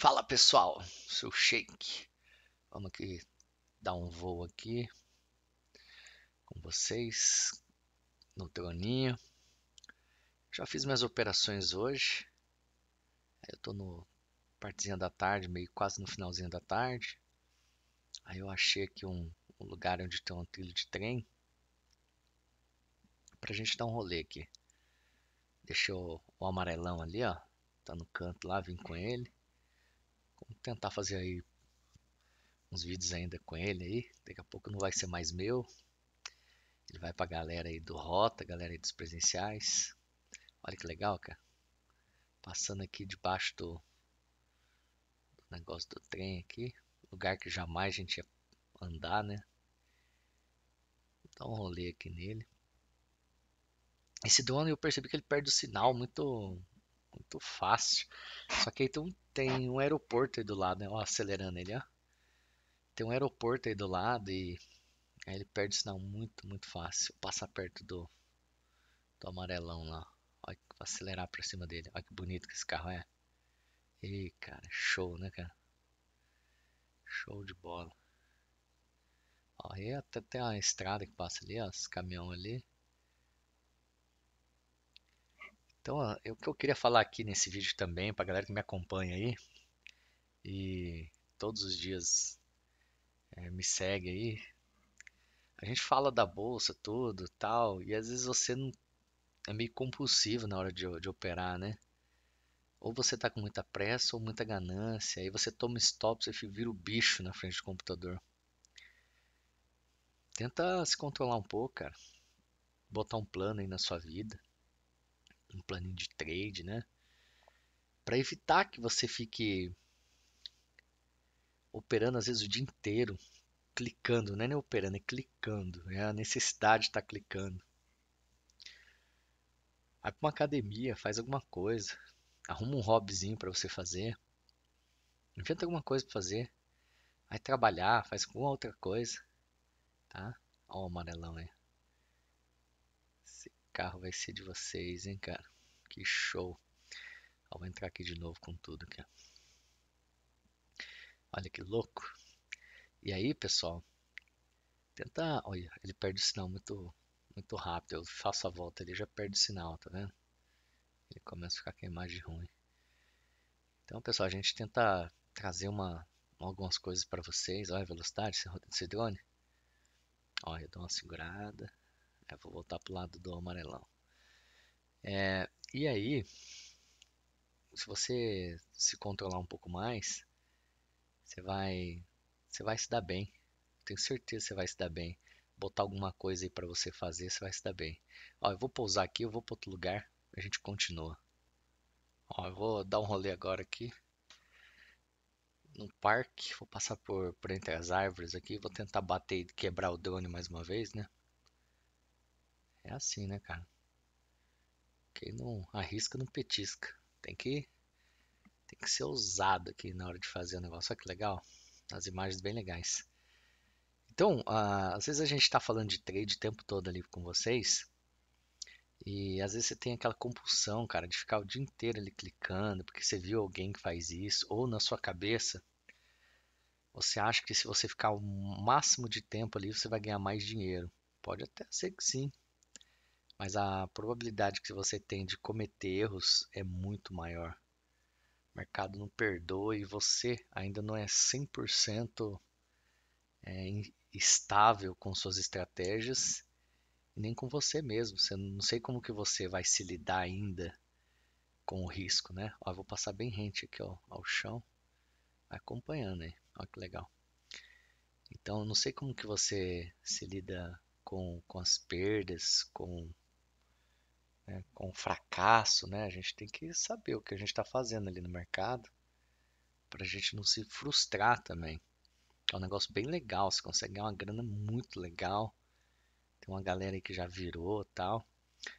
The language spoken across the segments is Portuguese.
Fala pessoal, seu Shake. Vamos aqui dar um voo aqui com vocês no troninho. Já fiz minhas operações hoje. Eu tô no partezinha da tarde, meio quase no finalzinho da tarde. Aí eu achei aqui um, um lugar onde tem um trilho de trem pra gente dar um rolê aqui. Deixei o, o amarelão ali, ó. Tá no canto lá, vim com ele tentar fazer aí uns vídeos ainda com ele aí. Daqui a pouco não vai ser mais meu. Ele vai pra galera aí do Rota, galera aí dos presenciais. Olha que legal, cara. Passando aqui debaixo do, do negócio do trem aqui. Lugar que jamais a gente ia andar, né? Dá um rolê aqui nele. Esse drone eu percebi que ele perde o sinal muito muito fácil. Só que aí então, tem um aeroporto aí do lado, né? Ó, acelerando ele, ó. Tem um aeroporto aí do lado e aí ele perde o sinal muito, muito fácil. Passa perto do, do amarelão lá. Olha, vou acelerar pra cima dele. Olha que bonito que esse carro é. Ih, cara, show, né, cara? Show de bola. Ó, aí até tem uma estrada que passa ali, ó, os caminhão ali. Então, o que eu queria falar aqui nesse vídeo também, para a galera que me acompanha aí, e todos os dias é, me segue aí, a gente fala da bolsa, tudo tal, e às vezes você não, é meio compulsivo na hora de, de operar, né? Ou você está com muita pressa ou muita ganância, aí você toma stop, você vira o bicho na frente do computador. Tenta se controlar um pouco, cara. Botar um plano aí na sua vida um planinho de trade, né? Para evitar que você fique operando às vezes o dia inteiro, clicando, não é nem operando, é clicando, é a necessidade de estar tá clicando. Vai para uma academia, faz alguma coisa, arruma um hobbyzinho para você fazer, inventa alguma coisa para fazer, vai trabalhar, faz alguma outra coisa, tá? Olha o amarelão aí carro vai ser de vocês, hein, cara? Que show! Eu vou entrar aqui de novo com tudo, cara. Olha que louco! E aí, pessoal, tenta... Olha, ele perde o sinal muito, muito rápido. Eu faço a volta, ele já perde o sinal, tá vendo? Ele começa a ficar com a imagem ruim. Então, pessoal, a gente tenta trazer uma, algumas coisas para vocês. Olha a velocidade desse drone. Olha, eu dou uma segurada vou voltar para o lado do amarelão. É, e aí, se você se controlar um pouco mais, você vai, você vai se dar bem. Tenho certeza que você vai se dar bem. Botar alguma coisa aí para você fazer, você vai se dar bem. Ó, eu vou pousar aqui, eu vou para outro lugar, a gente continua. Ó, eu vou dar um rolê agora aqui no parque, vou passar por, por entre as árvores aqui, vou tentar bater e quebrar o drone mais uma vez, né? É assim, né, cara? Quem não arrisca, não petisca. Tem que, tem que ser ousado aqui na hora de fazer o negócio. Olha que legal. As imagens bem legais. Então, ah, às vezes a gente está falando de trade o tempo todo ali com vocês. E às vezes você tem aquela compulsão, cara, de ficar o dia inteiro ali clicando, porque você viu alguém que faz isso, ou na sua cabeça, você acha que se você ficar o máximo de tempo ali, você vai ganhar mais dinheiro. Pode até ser que sim, mas a probabilidade que você tem de cometer erros é muito maior. O mercado não perdoa e você ainda não é 100% é, estável com suas estratégias e nem com você mesmo. Você não sei como que você vai se lidar ainda com o risco, né? Ó, vou passar bem rente aqui ó, ao chão, acompanhando aí. Olha que legal. Então, não sei como que você se lida com, com as perdas, com né, com fracasso, né? A gente tem que saber o que a gente está fazendo ali no mercado para a gente não se frustrar também. É um negócio bem legal, você consegue ganhar uma grana muito legal. Tem uma galera aí que já virou tal.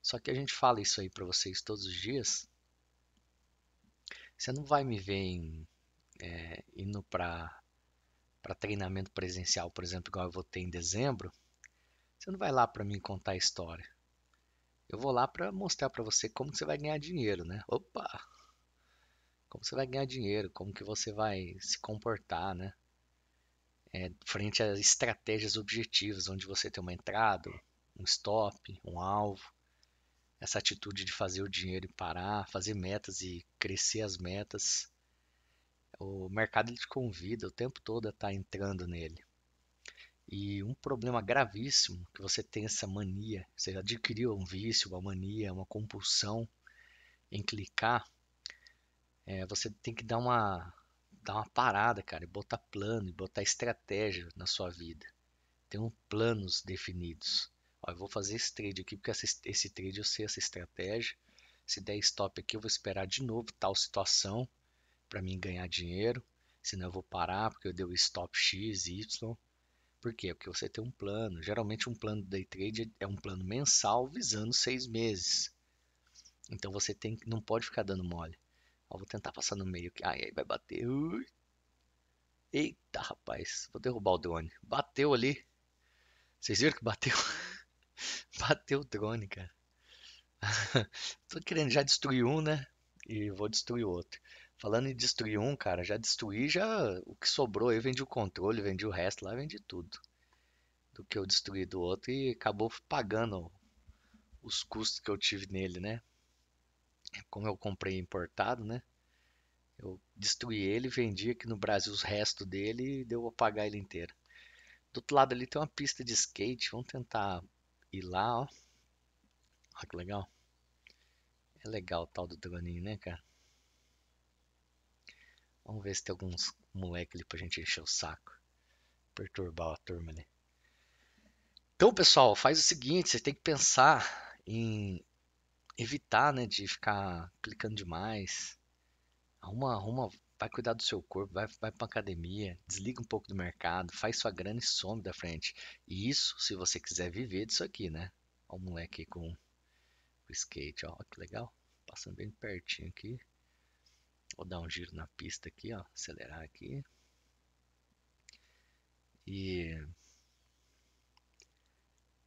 Só que a gente fala isso aí para vocês todos os dias. Você não vai me ver em, é, indo para treinamento presencial, por exemplo, igual eu vou ter em dezembro. Você não vai lá para mim contar a história eu vou lá para mostrar para você como que você vai ganhar dinheiro, né? Opa! Como você vai ganhar dinheiro, como que você vai se comportar, né? É, frente às estratégias objetivas, onde você tem uma entrada, um stop, um alvo, essa atitude de fazer o dinheiro e parar, fazer metas e crescer as metas. O mercado ele te convida o tempo todo a estar tá entrando nele. E um problema gravíssimo que você tem essa mania, você adquiriu um vício, uma mania, uma compulsão em clicar, é, você tem que dar uma, dar uma parada, cara, e botar plano, e botar estratégia na sua vida. Tem um planos definidos. Ó, eu vou fazer esse trade aqui, porque esse trade eu sei essa estratégia. Se der stop aqui, eu vou esperar de novo tal situação para mim ganhar dinheiro. Senão eu vou parar, porque eu dei o stop X, Y por quê? Porque você tem um plano. Geralmente um plano de day trade é um plano mensal visando seis meses. Então você tem, não pode ficar dando mole. Eu vou tentar passar no meio aqui. Ai, aí vai bater. Ui. Eita, rapaz. Vou derrubar o drone. Bateu ali. Vocês viram que bateu? bateu o drone, cara. Tô querendo já destruir um, né? E vou destruir outro. Falando em destruir um, cara, já destruí já o que sobrou. Eu vendi o controle, vendi o resto lá, vendi tudo. Do que eu destruí do outro e acabou pagando os custos que eu tive nele, né? Como eu comprei importado, né? Eu destruí ele, vendi aqui no Brasil os restos dele e deu pra pagar ele inteiro. Do outro lado ali tem uma pista de skate. Vamos tentar ir lá, ó. Olha que legal. É legal o tal do droninho, né, cara? Vamos ver se tem alguns moleque ali pra gente encher o saco. Perturbar a turma ali. Então, pessoal, faz o seguinte, você tem que pensar em evitar, né, de ficar clicando demais. Arruma, arruma, vai cuidar do seu corpo, vai, vai pra academia, desliga um pouco do mercado, faz sua grana e some da frente. E isso, se você quiser viver disso aqui, né? Ó o moleque aí com o skate, ó, que legal. Passando bem pertinho aqui. Vou dar um giro na pista aqui, ó, acelerar aqui. E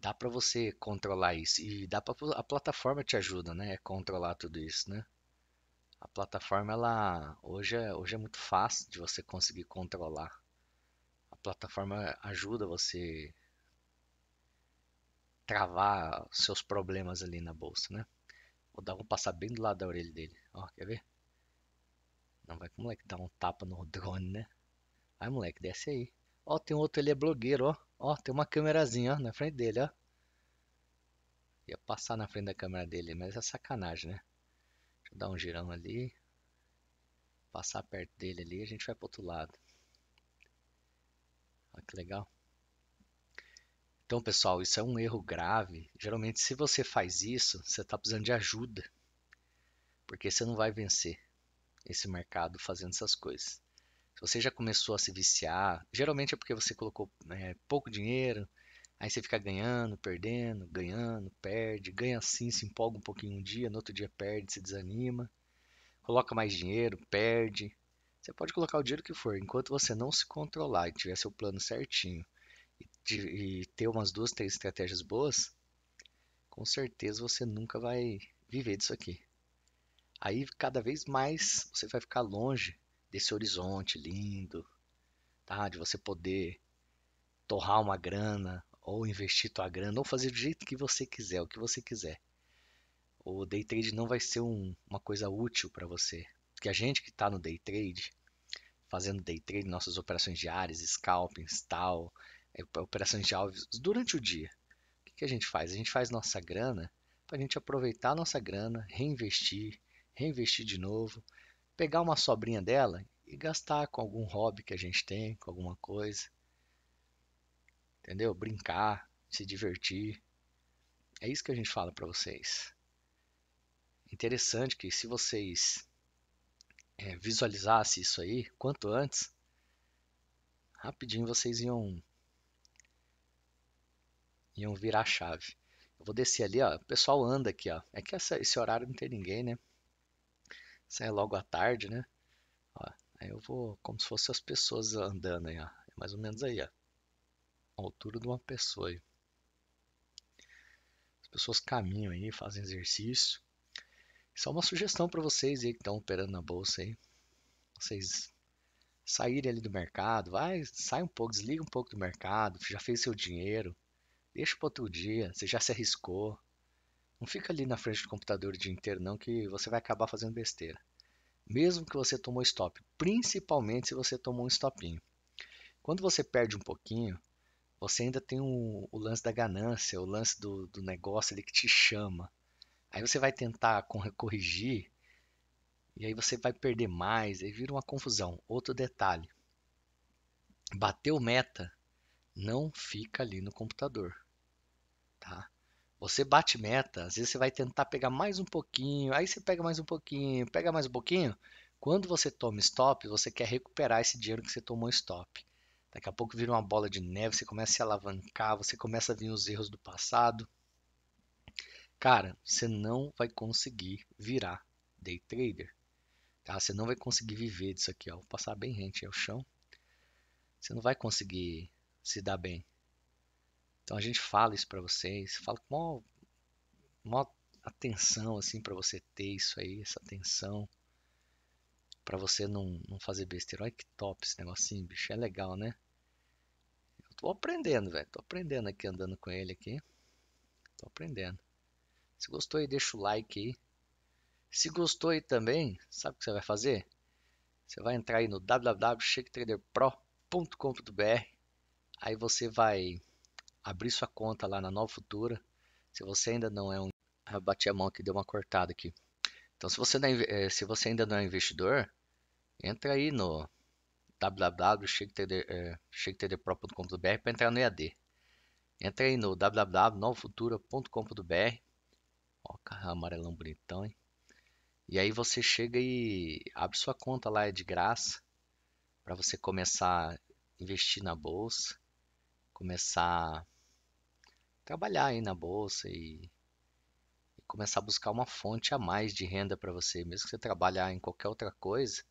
dá para você controlar isso e dá para a plataforma te ajuda, né, controlar tudo isso, né? A plataforma ela hoje é, hoje é muito fácil de você conseguir controlar. A plataforma ajuda você travar seus problemas ali na bolsa, né? Vou dar um passar bem do lado da orelha dele, ó, quer ver? o moleque dá um tapa no drone, né? Aí, moleque, desce aí. Ó, tem outro, ele é blogueiro, ó. Ó, tem uma câmerazinha, ó, na frente dele, ó. Ia passar na frente da câmera dele, mas é sacanagem, né? Deixa eu dar um girão ali. Passar perto dele ali, a gente vai pro outro lado. Olha que legal. Então, pessoal, isso é um erro grave. Geralmente, se você faz isso, você está precisando de ajuda, porque você não vai vencer esse mercado fazendo essas coisas. Se você já começou a se viciar, geralmente é porque você colocou é, pouco dinheiro, aí você fica ganhando, perdendo, ganhando, perde, ganha assim, se empolga um pouquinho um dia, no outro dia perde, se desanima, coloca mais dinheiro, perde. Você pode colocar o dinheiro que for, enquanto você não se controlar e tiver seu plano certinho e, e ter umas duas, três estratégias boas, com certeza você nunca vai viver disso aqui. Aí cada vez mais você vai ficar longe desse horizonte lindo, tá? De você poder torrar uma grana ou investir tua grana ou fazer do jeito que você quiser, o que você quiser. O day trade não vai ser um, uma coisa útil para você, porque a gente que está no day trade, fazendo day trade, nossas operações diárias, scalpings, tal, é, operações de alves durante o dia. O que, que a gente faz? A gente faz nossa grana para a gente aproveitar a nossa grana, reinvestir reinvestir de novo, pegar uma sobrinha dela e gastar com algum hobby que a gente tem, com alguma coisa. Entendeu? Brincar, se divertir. É isso que a gente fala para vocês. Interessante que se vocês é, visualizassem isso aí quanto antes, rapidinho vocês iam iam virar a chave. Eu vou descer ali, ó. O pessoal anda aqui, ó. É que essa, esse horário não tem ninguém, né? sai logo à tarde, né? Ó, aí eu vou como se fossem as pessoas andando aí, ó. É mais ou menos aí, ó. A altura de uma pessoa aí. As pessoas caminham aí, fazem exercício. Só uma sugestão para vocês aí que estão operando na bolsa aí. Vocês saírem ali do mercado, vai, sai um pouco, desliga um pouco do mercado, já fez seu dinheiro, deixa para outro dia, você já se arriscou. Não fica ali na frente do computador o dia inteiro, não, que você vai acabar fazendo besteira. Mesmo que você tomou stop, principalmente se você tomou um stopinho. Quando você perde um pouquinho, você ainda tem o, o lance da ganância, o lance do, do negócio ali que te chama. Aí você vai tentar corrigir, e aí você vai perder mais, aí vira uma confusão. Outro detalhe: bateu meta, não fica ali no computador. Você bate meta, às vezes você vai tentar pegar mais um pouquinho, aí você pega mais um pouquinho, pega mais um pouquinho. Quando você toma stop, você quer recuperar esse dinheiro que você tomou stop. Daqui a pouco vira uma bola de neve, você começa a se alavancar, você começa a vir os erros do passado. Cara, você não vai conseguir virar day trader. Tá? Você não vai conseguir viver disso aqui. Ó. Vou passar bem rente ao chão. Você não vai conseguir se dar bem. Então a gente fala isso para vocês, fala com maior, maior atenção assim para você ter isso aí, essa atenção para você não, não fazer besteira. Olha que top esse negocinho, bicho, é legal, né? Eu tô aprendendo, velho. Tô aprendendo aqui andando com ele aqui. Tô aprendendo. Se gostou aí, deixa o like aí. Se gostou aí também, sabe o que você vai fazer? Você vai entrar aí no www.shaketraderpro.com.br. Aí você vai abrir sua conta lá na Nova Futura. Se você ainda não é um. Eu bati a mão aqui, deu uma cortada aqui. Então, se você, é, eh, se você ainda não é investidor, entra aí no www.chegtdpro.com.br eh, para entrar no EAD. Entra aí no www.novofutura.com.br. Ó, carro amarelão bonitão, hein? E aí você chega e abre sua conta lá, é de graça, para você começar a investir na bolsa, começar trabalhar aí na bolsa e, e começar a buscar uma fonte a mais de renda para você, mesmo que você trabalhar em qualquer outra coisa,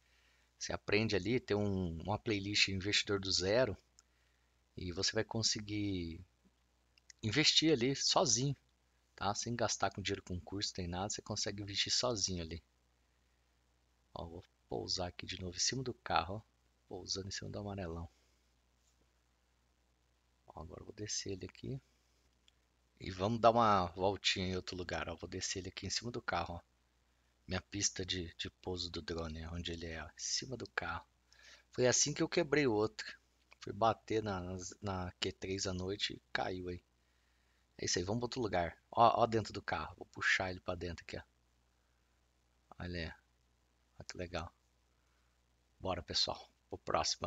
você aprende ali, tem um, uma playlist investidor do zero e você vai conseguir investir ali sozinho, tá? Sem gastar com dinheiro com curso, tem nada, você consegue investir sozinho ali. Ó, vou pousar aqui de novo em cima do carro, ó, pousando em cima do amarelão. Ó, agora vou descer ele aqui. E vamos dar uma voltinha em outro lugar. Ó. Vou descer ele aqui em cima do carro. Ó. Minha pista de, de pouso do drone, onde ele é, ó. em cima do carro. Foi assim que eu quebrei o outro. Fui bater na, na Q3 à noite e caiu aí. É isso aí, vamos para outro lugar. Ó, ó, dentro do carro. Vou puxar ele para dentro aqui, ó. Olha Olha que legal. Bora, pessoal. Pro próximo.